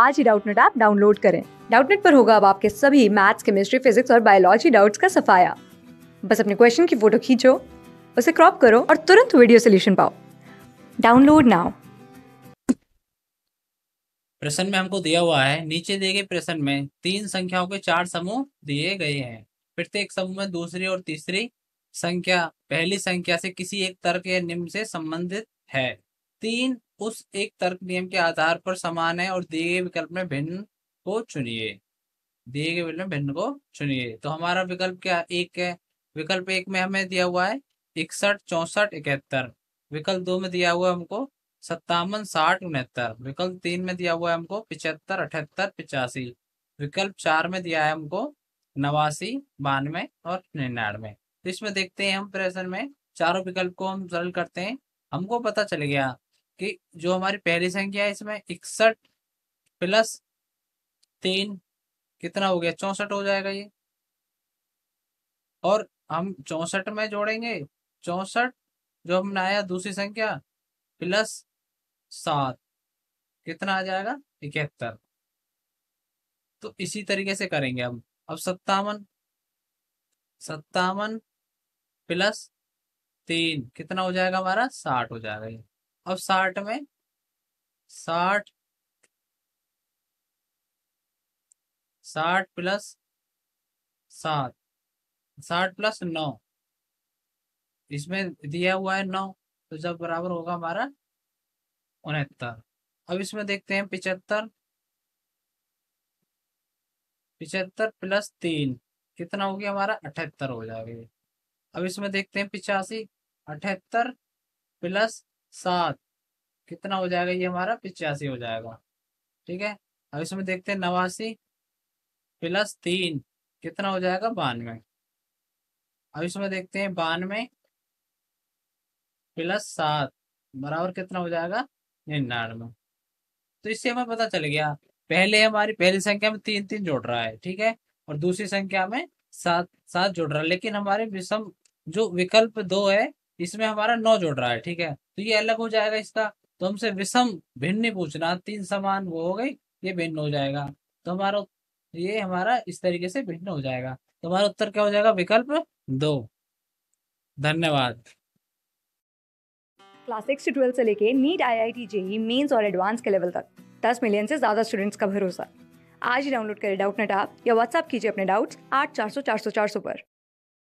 आज ही Doubtnut app download करें डाउटनेट पर होगा अब आपके सभी मैथ्स केमिस्ट्री फिजिक्स और बायोलॉजी डाउट्स का सफाया बस अपने क्वेश्चन की फोटो खींचो उसे क्रॉप करो और तुरंत वीडियो सोल्यूशन पाओ डाउनलोड नाउ प्रश्न में हमको दिया हुआ है नीचे दिए गए प्रश्न में तीन संख्याओं के चार समूह दिए गए हैं प्रत्येक समूह में दूसरी और तीसरी संख्या पहली संख्या से किसी एक तर्क या निम्न से संबंधित है तीन उस एक तर्क नियम के आधार पर समान है और दिए गए विकल्प में भिन्न को चुनिए दिए गए विकल्प में भिन्न को चुनिए तो हमारा विकल्प क्या एक है विकल्प एक में हमें दिया हुआ है इकसठ चौसठ इकहत्तर विकल्प दो में दिया हुआ है हमको सत्तावन साठ उनहत्तर विकल्प तीन में दिया हुआ है हमको पिचहत्तर अठहत्तर पिचासी विकल्प चार में दिया है हमको नवासी बानवे और निन्यानवे तो इसमें देखते हैं हम प्रश्न में चारों विकल्प को हम सरल करते हैं हमको पता चल गया कि जो हमारी पहली संख्या है इसमें इकसठ प्लस तीन कितना हो गया चौसठ हो जाएगा ये और हम चौसठ में जोड़ेंगे चौसठ जो हमने आया दूसरी संख्या प्लस सात कितना आ जाएगा इकहत्तर तो इसी तरीके से करेंगे हम अब सत्तावन सत्तावन प्लस तीन कितना हो जाएगा हमारा साठ हो जाएगा ये अब साठ में साठ साठ प्लस सात साठ प्लस नौ इसमें दिया हुआ है नौ तो जब बराबर होगा हमारा उनहत्तर अब इसमें देखते हैं पिचहत्तर पिचहत्तर प्लस तीन कितना हो गया हमारा अठहत्तर हो जाएगा अब इसमें देखते हैं पिचासी अठहत्तर प्लस सात कितना हो जाएगा ये हमारा पिचासी हो जाएगा ठीक है अब इसमें देखते हैं नवासी प्लस तीन कितना हो जाएगा बानवे अब इसमें देखते हैं बानवे प्लस सात बराबर कितना हो जाएगा निन्यानवे तो इससे हमें पता चल गया पहले हमारी पहली संख्या में तीन तीन जोड़ रहा है ठीक है और दूसरी संख्या में सात सात जोड़ रहा है लेकिन हमारे विषम जो विकल्प दो है इसमें हमारा नौ जुड़ रहा है ठीक है तो ये अलग हो जाएगा इसका तो हमसे विषम भिन्न पूछना तीन समान वो हो गई ये भिन्न हो जाएगा तो हमारा ये हमारा इस तरीके से भिन्न हो जाएगा तो हमारा उत्तर क्या हो जाएगा विकल्प दो धन्यवाद क्लास सिक्स से ट्वेल्थ से लेके NEET I I T JEE mains और एडवांस के लेवल तक दस मिलियन से ज़्यादा स्टूडेंट्स का भरोसा आज ही डाउनलोड करें डाउट नेट आप या व्हाट्सअप कीजिए अपने डाउट्स आठ चार सौ चार सौ चार सौ पर